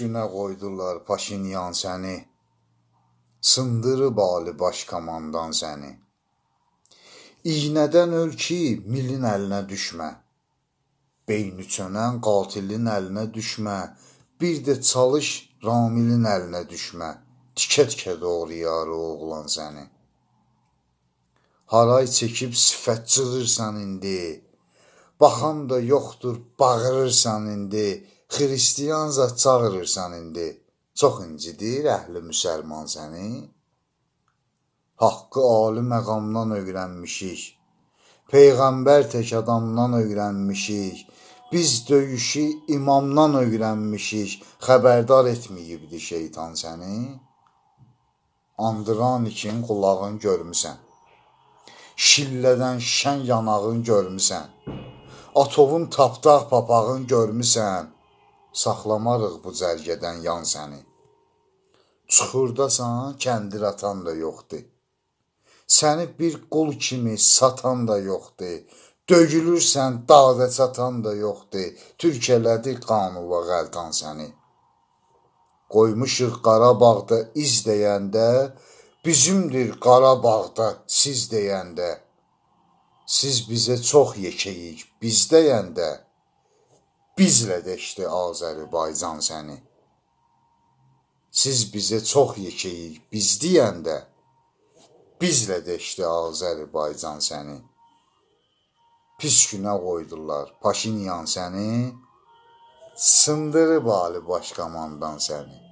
günə qoydular Paşinyan səni. Sındırıb ali baş komandan səni. İğnədən öl ki, milin əlinə düşmə. Beyni çönən qatilin əlinə düşmə. Bir də çalış Ramilin əlinə düşmə. Tikə-tikə doğrayar o oğlan səni. Haray çəkib sifət cığırsan indi. Baxan da yoxdur, bağırırsan indi Xristiyan zat çağırırsan indi, çox incidir əhli müsəlman səni. Haqqı ali məqamdan öyrənmişik. Peyğəmbər tək adamdan öyrənmişik. Biz döyüşü imamdan öyrənmişik. Xəbərdar etməyibdi şeytan səni. Andıran ikin qulağın görmüsən. Şillədən şən yanağın görmüsən. Atovun tapdaq papağın görmüsən saxlamarıq bu cərgədən yan səni. Çuxurdasan, kəndir atan da yoxdur. Səni bir qul kimi satan da yoxdur. Dögülürsən, dağda çatan da yoxdur. Türkələdi qanuva qəltan səni. Qoymuşuq Qarabağda iz deyəndə, bizimdir Qarabağda siz deyəndə. Siz bizə çox yekəyik, biz deyəndə bizlə deşdi Azərbaycan səni. Siz bizə çox yekəyik, biz deyəndə bizlə deşdi Azərbaycan səni. Pis günə qoydular Paşinyan səni, sındırıb Ali Başkomandan səni.